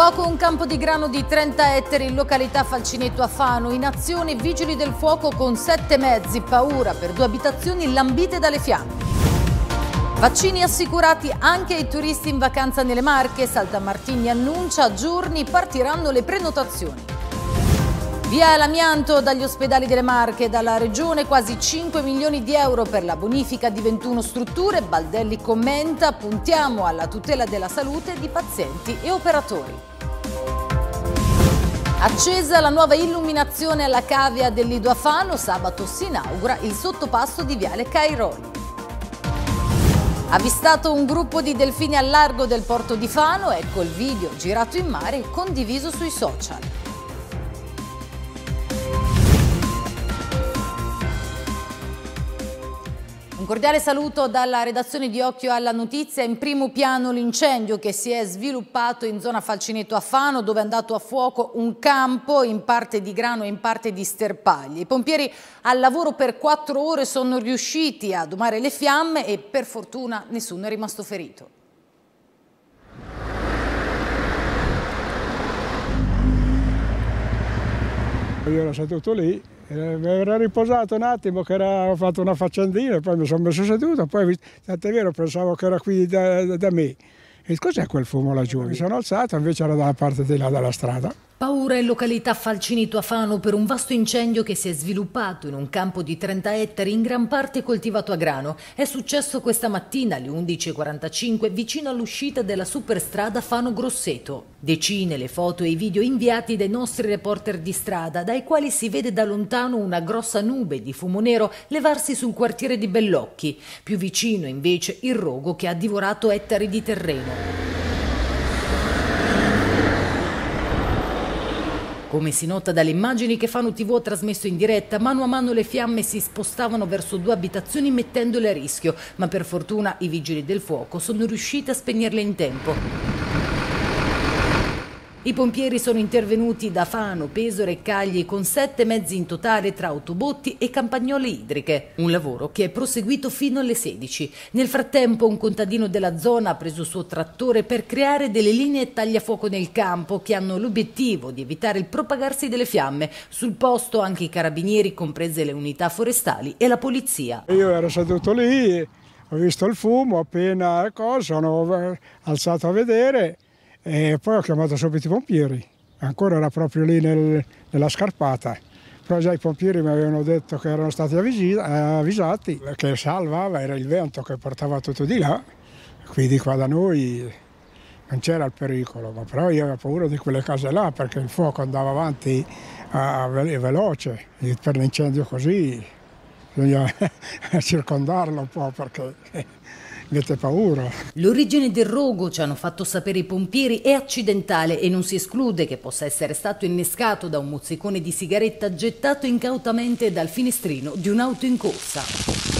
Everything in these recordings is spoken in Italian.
fuoco un campo di grano di 30 ettari in località Falcinetto a Fano. In azione vigili del fuoco con sette mezzi, paura per due abitazioni lambite dalle fiamme. Vaccini assicurati anche ai turisti in vacanza nelle Marche. Saltamartini Martini annuncia giorni partiranno le prenotazioni. Via l'amianto dagli ospedali delle Marche, dalla Regione quasi 5 milioni di euro per la bonifica di 21 strutture. Baldelli commenta, puntiamo alla tutela della salute di pazienti e operatori. Accesa la nuova illuminazione alla cavia dell'Idoafano, sabato si inaugura il sottopasso di Viale Cairoli. Avvistato un gruppo di delfini al largo del porto di Fano, ecco il video girato in mare e condiviso sui social. cordiale saluto dalla redazione di Occhio alla Notizia. In primo piano l'incendio che si è sviluppato in zona Falcinetto a Fano dove è andato a fuoco un campo in parte di grano e in parte di sterpaglie. I pompieri al lavoro per quattro ore sono riusciti a domare le fiamme e per fortuna nessuno è rimasto ferito. Io ero seduto lì eh, mi ero riposato un attimo che era, ho fatto una faccendina, poi mi sono messo seduto, poi tant'è vero pensavo che era qui da, da me. E cos'è quel fumo laggiù? Mi sono alzato, invece era dalla parte di là della strada. Paura in località Falcinito a per un vasto incendio che si è sviluppato in un campo di 30 ettari in gran parte coltivato a grano. È successo questa mattina alle 11.45 vicino all'uscita della superstrada Fano Grosseto. Decine le foto e i video inviati dai nostri reporter di strada, dai quali si vede da lontano una grossa nube di fumo nero levarsi sul quartiere di Bellocchi. Più vicino invece il rogo che ha divorato ettari di terreno. Come si nota dalle immagini che Fano TV ha trasmesso in diretta, mano a mano le fiamme si spostavano verso due abitazioni mettendole a rischio, ma per fortuna i vigili del fuoco sono riusciti a spegnerle in tempo. I pompieri sono intervenuti da Fano, Pesore e Cagli con sette mezzi in totale tra autobotti e campagnole idriche, un lavoro che è proseguito fino alle 16. Nel frattempo un contadino della zona ha preso il suo trattore per creare delle linee tagliafuoco nel campo che hanno l'obiettivo di evitare il propagarsi delle fiamme. Sul posto anche i carabinieri, comprese le unità forestali e la polizia. Io ero seduto lì, ho visto il fumo, appena cosa, sono alzato a vedere e poi ho chiamato subito i pompieri, ancora era proprio lì nel, nella scarpata. Però già i pompieri mi avevano detto che erano stati avvisati, che salvava, era il vento che portava tutto di là, quindi qua da noi non c'era il pericolo, ma però io avevo paura di quelle case là perché il fuoco andava avanti a, a veloce, per l'incendio così bisogna circondarlo un po' perché avete paura. L'origine del rogo, ci hanno fatto sapere i pompieri, è accidentale e non si esclude che possa essere stato innescato da un mozzicone di sigaretta gettato incautamente dal finestrino di un'auto in corsa.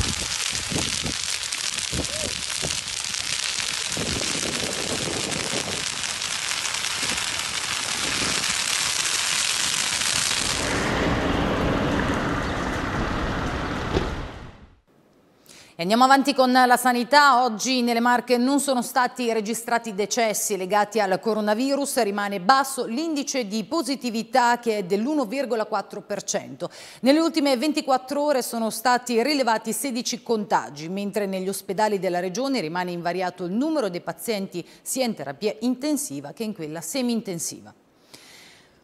E andiamo avanti con la sanità. Oggi nelle Marche non sono stati registrati decessi legati al coronavirus, rimane basso l'indice di positività che è dell'1,4%. Nelle ultime 24 ore sono stati rilevati 16 contagi, mentre negli ospedali della regione rimane invariato il numero dei pazienti sia in terapia intensiva che in quella semi-intensiva.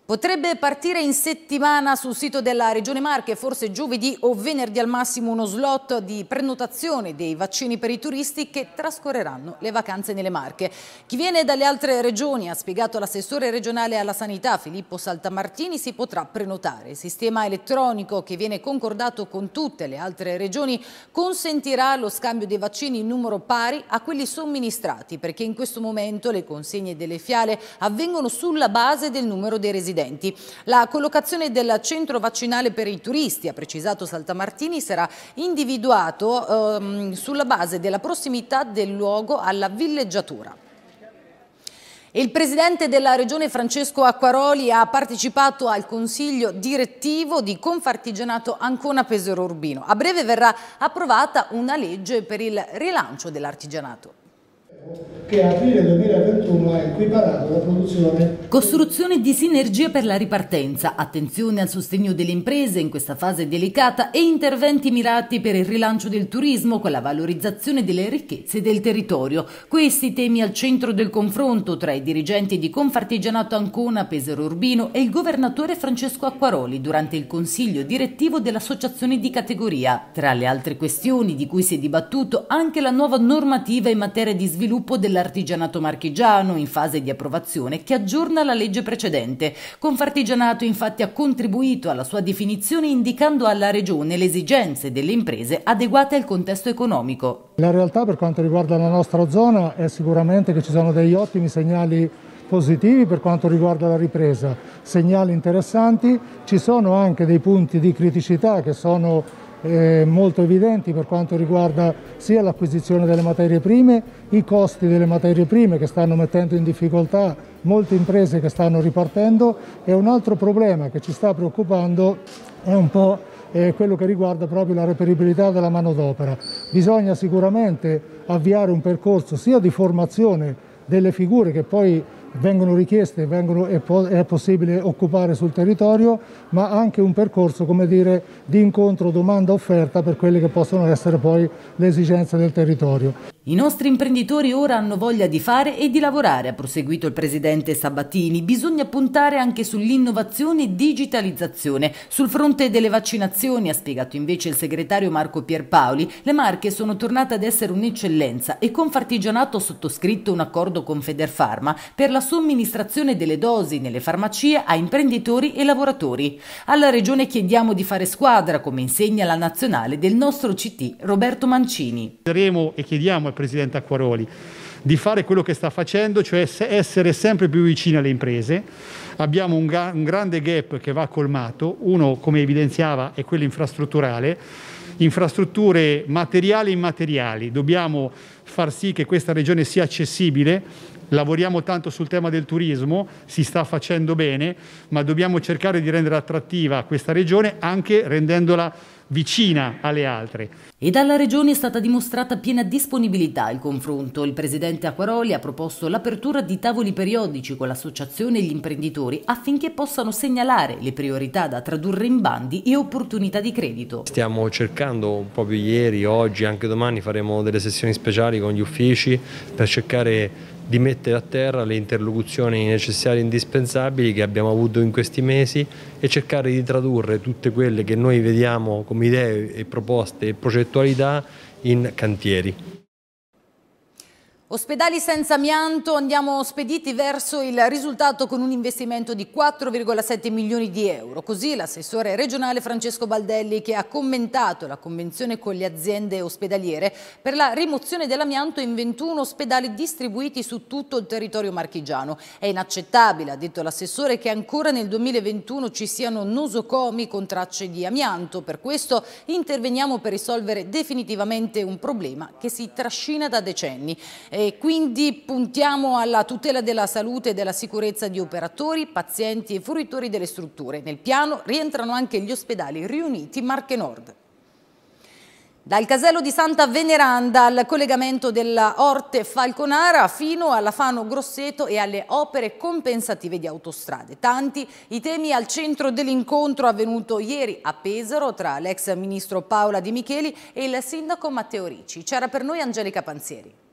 Potrebbe partire in settimana sul sito della Regione Marche, forse giovedì o venerdì al massimo, uno slot di prenotazione dei vaccini per i turisti che trascorreranno le vacanze nelle Marche. Chi viene dalle altre regioni, ha spiegato l'assessore regionale alla sanità Filippo Saltamartini, si potrà prenotare. Il sistema elettronico che viene concordato con tutte le altre regioni consentirà lo scambio dei vaccini in numero pari a quelli somministrati, perché in questo momento le consegne delle fiale avvengono sulla base del numero dei residenti residenti. La collocazione del centro vaccinale per i turisti, ha precisato Saltamartini, sarà individuato ehm, sulla base della prossimità del luogo alla villeggiatura. Il presidente della regione Francesco Acquaroli ha partecipato al consiglio direttivo di Confartigianato Ancona Pesero Urbino. A breve verrà approvata una legge per il rilancio dell'artigianato che a aprile 2021 ha equiparato la produzione. Costruzione di sinergie per la ripartenza, attenzione al sostegno delle imprese in questa fase delicata e interventi mirati per il rilancio del turismo con la valorizzazione delle ricchezze del territorio. Questi temi al centro del confronto tra i dirigenti di Confartigianato Ancona, Pesaro Urbino e il governatore Francesco Acquaroli durante il consiglio direttivo dell'associazione di categoria. Tra le altre questioni di cui si è dibattuto anche la nuova normativa in materia di sviluppo sviluppo dell'artigianato marchigiano in fase di approvazione che aggiorna la legge precedente. Confartigianato infatti ha contribuito alla sua definizione indicando alla Regione le esigenze delle imprese adeguate al contesto economico. La realtà per quanto riguarda la nostra zona è sicuramente che ci sono degli ottimi segnali positivi per quanto riguarda la ripresa, segnali interessanti, ci sono anche dei punti di criticità che sono eh, molto evidenti per quanto riguarda sia l'acquisizione delle materie prime, i costi delle materie prime che stanno mettendo in difficoltà molte imprese che stanno ripartendo e un altro problema che ci sta preoccupando è un po' eh, quello che riguarda proprio la reperibilità della manodopera. Bisogna sicuramente avviare un percorso sia di formazione delle figure che poi vengono richieste vengono, è, è, possibile occupare sul territorio, ma anche un percorso come dire, di incontro domanda-offerta per quelle che possono essere poi le esigenze del territorio. I nostri imprenditori ora hanno voglia di fare e di lavorare, ha proseguito il presidente Sabatini. Bisogna puntare anche sull'innovazione e digitalizzazione. Sul fronte delle vaccinazioni, ha spiegato invece il segretario Marco Pierpaoli, le Marche sono tornate ad essere un'eccellenza e Confartigianato ha sottoscritto un accordo con Federfarma per la somministrazione delle dosi nelle farmacie a imprenditori e lavoratori. Alla regione chiediamo di fare squadra, come insegna la nazionale del nostro CT Roberto Mancini. Chiederemo e chiediamo Presidente Acquaroli, di fare quello che sta facendo, cioè essere sempre più vicini alle imprese. Abbiamo un, ga- un grande gap che va colmato, uno come evidenziava è quello infrastrutturale, infrastrutture materiali e immateriali, dobbiamo far sì che questa regione sia accessibile Lavoriamo tanto sul tema del turismo, si sta facendo bene, ma dobbiamo cercare di rendere attrattiva questa regione anche rendendola vicina alle altre. E dalla Regione è stata dimostrata piena disponibilità al confronto. Il Presidente Acquaroli ha proposto l'apertura di tavoli periodici con l'Associazione e gli imprenditori affinché possano segnalare le priorità da tradurre in bandi e opportunità di credito. Stiamo cercando proprio ieri, oggi, anche domani faremo delle sessioni speciali con gli uffici per cercare di mettere a terra le interlocuzioni necessarie e indispensabili che abbiamo avuto in questi mesi e cercare di tradurre tutte quelle che noi vediamo come idee e proposte e progettualità in cantieri. Ospedali senza amianto, andiamo spediti verso il risultato con un investimento di 4,7 milioni di euro. Così l'assessore regionale Francesco Baldelli che ha commentato la convenzione con le aziende ospedaliere per la rimozione dell'amianto in 21 ospedali distribuiti su tutto il territorio marchigiano. È inaccettabile, ha detto l'assessore, che ancora nel 2021 ci siano nosocomi con tracce di amianto. Per questo interveniamo per risolvere definitivamente un problema che si trascina da decenni. E quindi puntiamo alla tutela della salute e della sicurezza di operatori, pazienti e fruitori delle strutture. Nel piano rientrano anche gli ospedali riuniti Marche Nord. Dal casello di Santa Veneranda al collegamento della Orte Falconara fino alla Fano Grosseto e alle opere compensative di autostrade. Tanti i temi al centro dell'incontro avvenuto ieri a Pesaro tra l'ex ministro Paola Di Micheli e il sindaco Matteo Ricci. C'era per noi Angelica Panzieri.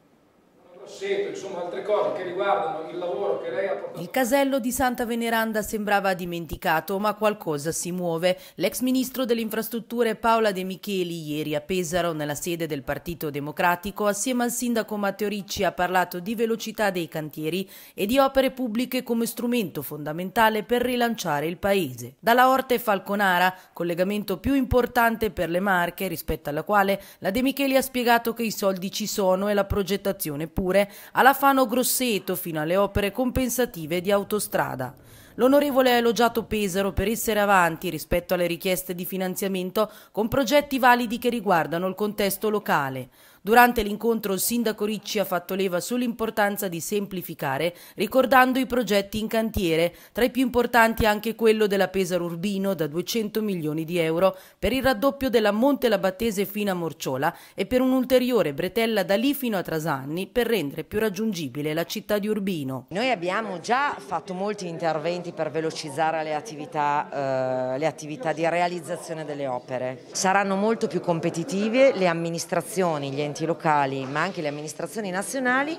Grosseto, insomma altre cose che riguardano il lavoro che lei ha portato. Il casello di Santa Veneranda sembrava dimenticato, ma qualcosa si muove. L'ex ministro delle infrastrutture Paola De Micheli, ieri a Pesaro, nella sede del Partito Democratico, assieme al sindaco Matteo Ricci ha parlato di velocità dei cantieri e di opere pubbliche come strumento fondamentale per rilanciare il paese. Dalla Orte Falconara, collegamento più importante per le Marche, rispetto alla quale la De Micheli ha spiegato che i soldi ci sono e la progettazione pure. Ligure, alla Fano Grosseto fino alle opere compensative di autostrada. L'onorevole ha elogiato Pesaro per essere avanti rispetto alle richieste di finanziamento con progetti validi che riguardano il contesto locale. Durante l'incontro il sindaco Ricci ha fatto leva sull'importanza di semplificare, ricordando i progetti in cantiere, tra i più importanti anche quello della Pesaro Urbino da 200 milioni di euro per il raddoppio della Monte Labattese fino a Morciola e per un'ulteriore bretella da lì fino a Trasanni per rendere più raggiungibile la città di Urbino. Noi abbiamo già fatto molti interventi per velocizzare le attività, eh, le attività di realizzazione delle opere. Saranno molto più competitive le amministrazioni, gli enti enti locali ma anche le amministrazioni nazionali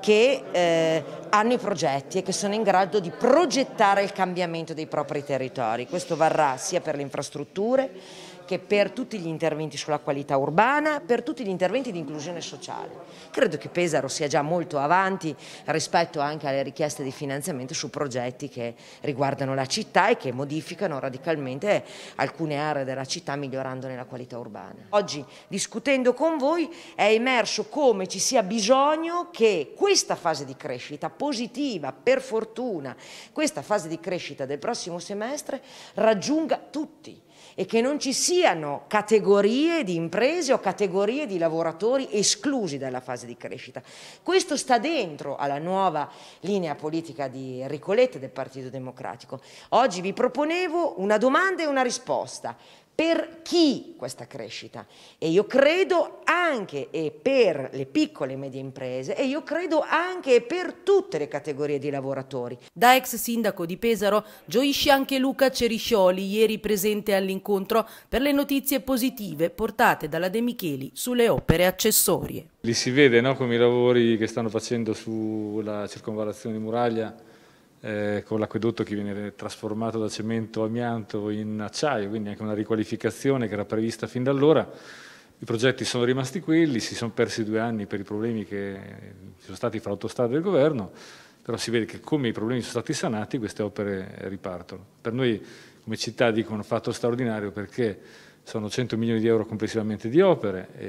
che eh, hanno i progetti e che sono in grado di progettare il cambiamento dei propri territori. Questo varrà sia per le infrastrutture che per tutti gli interventi sulla qualità urbana, per tutti gli interventi di inclusione sociale. Credo che Pesaro sia già molto avanti rispetto anche alle richieste di finanziamento su progetti che riguardano la città e che modificano radicalmente alcune aree della città migliorandone la qualità urbana. Oggi discutendo con voi è emerso come ci sia bisogno che questa fase di crescita positiva, per fortuna, questa fase di crescita del prossimo semestre raggiunga tutti e che non ci siano categorie di imprese o categorie di lavoratori esclusi dalla fase di crescita. Questo sta dentro alla nuova linea politica di Ricoletti del Partito Democratico. Oggi vi proponevo una domanda e una risposta per chi questa crescita e io credo anche e per le piccole e medie imprese e io credo anche e per tutte le categorie di lavoratori. Da ex sindaco di Pesaro gioisce anche Luca Ceriscioli, ieri presente all'incontro per le notizie positive portate dalla De Micheli sulle opere accessorie. Li si vede no, come i lavori che stanno facendo sulla circonvallazione di Muraglia eh, con l'acquedotto che viene trasformato da cemento amianto in acciaio, quindi anche una riqualificazione che era prevista fin da allora. I progetti sono rimasti quelli, si sono persi due anni per i problemi che eh, ci sono stati fra autostrada e il governo, però si vede che come i problemi sono stati sanati queste opere ripartono. Per noi come città dicono un fatto straordinario perché sono 100 milioni di euro complessivamente di opere e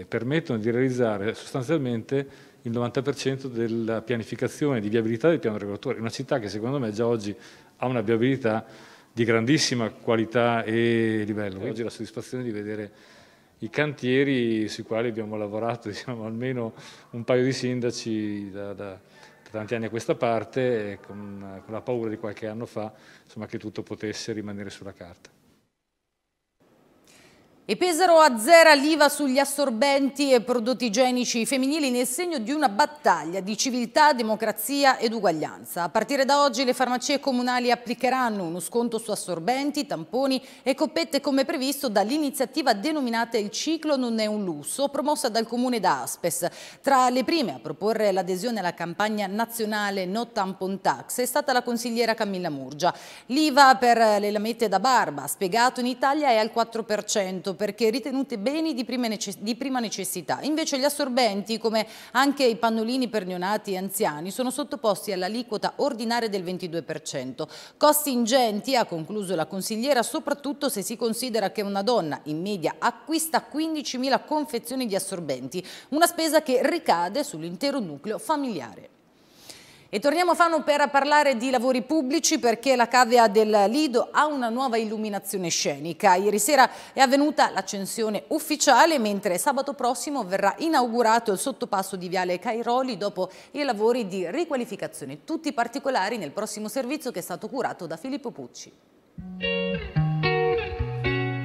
eh, permettono di realizzare sostanzialmente il 90% della pianificazione di viabilità del piano regolatore. Una città che secondo me già oggi ha una viabilità di grandissima qualità e livello. E oggi la soddisfazione di vedere i cantieri sui quali abbiamo lavorato diciamo, almeno un paio di sindaci da, da, da tanti anni a questa parte, con, con, la paura di qualche anno fa insomma, che tutto potesse rimanere sulla carta. E Pesaro azzera l'IVA sugli assorbenti e prodotti igienici femminili nel segno di una battaglia di civiltà, democrazia ed uguaglianza. A partire da oggi le farmacie comunali applicheranno uno sconto su assorbenti, tamponi e coppette come previsto dall'iniziativa denominata Il ciclo non è un lusso, promossa dal comune da Aspes. Tra le prime a proporre l'adesione alla campagna nazionale No Tampon Tax è stata la consigliera Camilla Murgia. L'IVA per le lamette da barba, spiegato in Italia, è al 4% oggetto perché ritenute beni di prima necessità. Invece gli assorbenti, come anche i pannolini per neonati e anziani, sono sottoposti all'aliquota ordinaria del 22%. Costi ingenti, ha concluso la consigliera, soprattutto se si considera che una donna in media acquista 15.000 confezioni di assorbenti, una spesa che ricade sull'intero nucleo familiare. E torniamo a Fano per parlare di lavori pubblici perché la cavea del Lido ha una nuova illuminazione scenica. Ieri sera è avvenuta l'accensione ufficiale mentre sabato prossimo verrà inaugurato il sottopasso di Viale Cairoli dopo i lavori di riqualificazione. Tutti i particolari nel prossimo servizio che è stato curato da Filippo Pucci.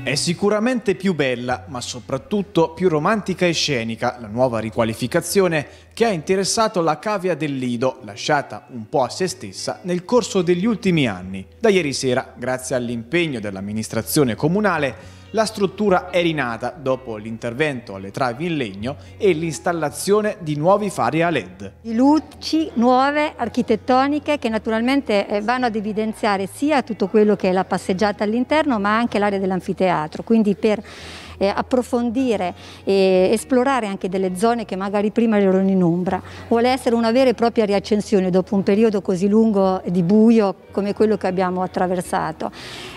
È sicuramente più bella, ma soprattutto più romantica e scenica, la nuova riqualificazione che ha interessato la cavia del Lido, lasciata un po' a se stessa nel corso degli ultimi anni. Da ieri sera, grazie all'impegno dell'amministrazione comunale, la struttura è rinata dopo l'intervento alle travi in legno e l'installazione di nuovi fari a LED. Luci nuove architettoniche che naturalmente eh, vanno ad evidenziare sia tutto quello che è la passeggiata all'interno ma anche l'area dell'anfiteatro, quindi per eh, approfondire e esplorare anche delle zone che magari prima erano in ombra. Vuole essere una vera e propria riaccensione dopo un periodo così lungo di buio come quello che abbiamo attraversato.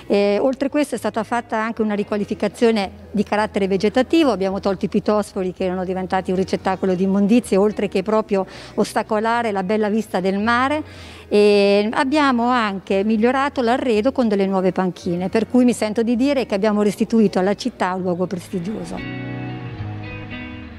E, oltre questo è stata fatta anche una riqualificazione di carattere vegetativo, abbiamo tolto i pitosfori che erano diventati un ricettacolo di immondizie, oltre che proprio ostacolare la bella vista del mare e abbiamo anche migliorato l'arredo con delle nuove panchine, per cui mi sento di dire che abbiamo restituito alla città un luogo prestigioso.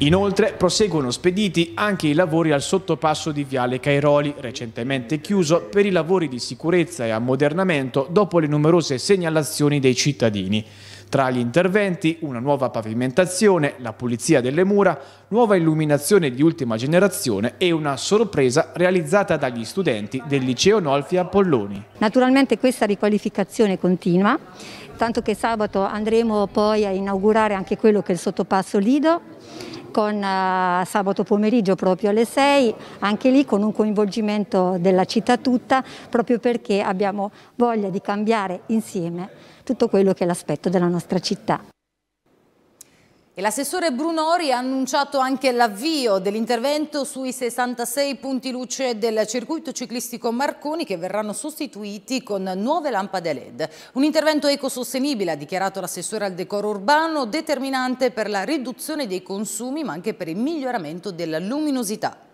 Inoltre proseguono spediti anche i lavori al sottopasso di Viale Cairoli, recentemente chiuso per i lavori di sicurezza e ammodernamento dopo le numerose segnalazioni dei cittadini. Tra gli interventi una nuova pavimentazione, la pulizia delle mura, nuova illuminazione di ultima generazione e una sorpresa realizzata dagli studenti del liceo Nolfi Apolloni. Naturalmente questa riqualificazione continua, tanto che sabato andremo poi a inaugurare anche quello che è il sottopasso Lido con eh, sabato pomeriggio proprio alle 6, anche lì con un coinvolgimento della città tutta, proprio perché abbiamo voglia di cambiare insieme tutto quello che è l'aspetto della nostra città. L'assessore Brunori ha annunciato anche l'avvio dell'intervento sui 66 punti luce del circuito ciclistico Marconi che verranno sostituiti con nuove lampade LED. Un intervento ecosostenibile, ha dichiarato l'assessore al decoro urbano, determinante per la riduzione dei consumi ma anche per il miglioramento della luminosità.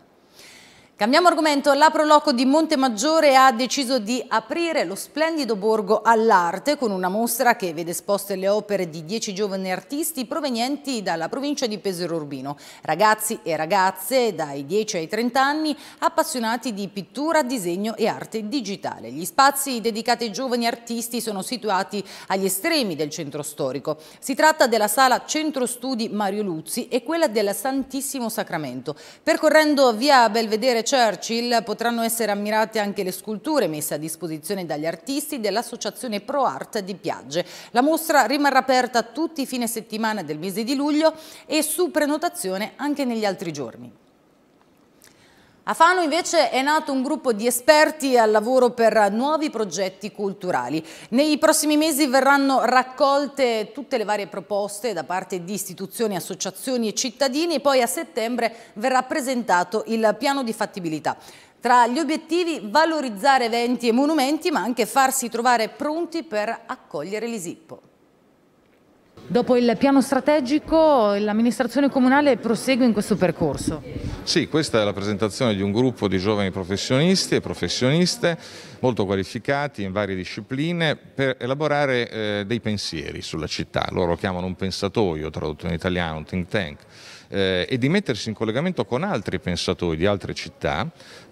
Cambiamo argomento, la Proloco di Montemaggiore ha deciso di aprire lo splendido borgo all'arte con una mostra che vede esposte le opere di dieci giovani artisti provenienti dalla provincia di Pesaro Urbino, ragazzi e ragazze dai 10 ai 30 anni appassionati di pittura, disegno e arte digitale. Gli spazi dedicati ai giovani artisti sono situati agli estremi del centro storico. Si tratta della sala Centro Studi Mario Luzzi e quella del Santissimo Sacramento. Percorrendo via Belvedere Churchill potranno essere ammirate anche le sculture messe a disposizione dagli artisti dell'Associazione Pro Art di Piagge. La mostra rimarrà aperta tutti i fine settimana del mese di luglio e su prenotazione anche negli altri giorni. A Fano invece è nato un gruppo di esperti al lavoro per nuovi progetti culturali. Nei prossimi mesi verranno raccolte tutte le varie proposte da parte di istituzioni, associazioni e cittadini e poi a settembre verrà presentato il piano di fattibilità. Tra gli obiettivi valorizzare eventi e monumenti ma anche farsi trovare pronti per accogliere l'Isippo. Dopo il piano strategico l'amministrazione comunale prosegue in questo percorso? Sì, questa è la presentazione di un gruppo di giovani professionisti e professioniste molto qualificati in varie discipline per elaborare eh, dei pensieri sulla città. Loro lo chiamano un pensatoio, tradotto in italiano, un think tank. Eh, e di mettersi in collegamento con altri pensatori di altre città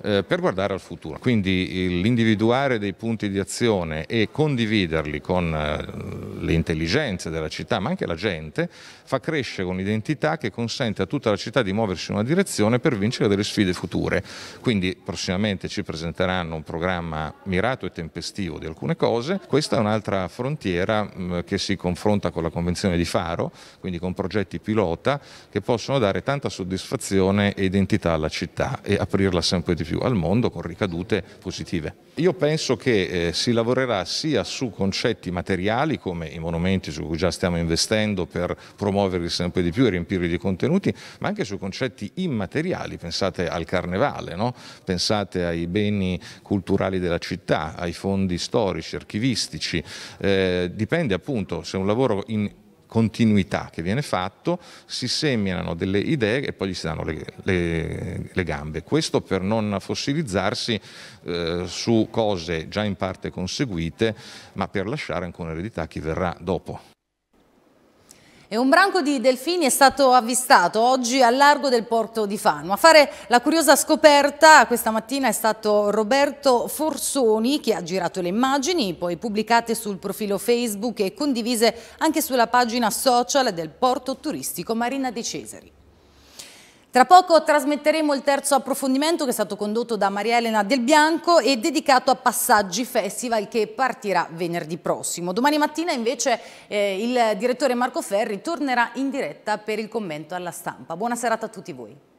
eh, per guardare al futuro. Quindi l'individuare dei punti di azione e condividerli con eh, le intelligenze della città, ma anche la gente, fa crescere un'identità che consente a tutta la città di muoversi in una direzione per vincere delle sfide future. Quindi prossimamente ci presenteranno un programma mirato e tempestivo di alcune cose. Questa è un'altra frontiera mm, che si confronta con la Convenzione di Faro, quindi con progetti pilota che possono dare tanta soddisfazione e identità alla città e aprirla sempre di più più al mondo con ricadute positive. Io penso che eh, si lavorerà sia su concetti materiali come i monumenti su cui già stiamo investendo per promuoverli sempre di più e riempirli di contenuti, ma anche su concetti immateriali, pensate al carnevale, no? pensate ai beni culturali della città, ai fondi storici, archivistici, eh, dipende appunto se un lavoro in continuità che viene fatto, si seminano delle idee e poi gli si danno le, le, le gambe. Questo per non fossilizzarsi eh, su cose già in parte conseguite, ma per lasciare ancora eredità a chi verrà dopo. E un branco di delfini è stato avvistato oggi al largo del porto di Fano. A fare la curiosa scoperta questa mattina è stato Roberto Forsoni che ha girato le immagini, poi pubblicate sul profilo Facebook e condivise anche sulla pagina social del porto turistico Marina dei Cesari. Tra poco trasmetteremo il terzo approfondimento che è stato condotto da Maria Elena Del Bianco e dedicato a Passaggi Festival che partirà venerdì prossimo. Domani mattina invece eh, il direttore Marco Ferri tornerà in diretta per il commento alla stampa. Buona serata a tutti voi.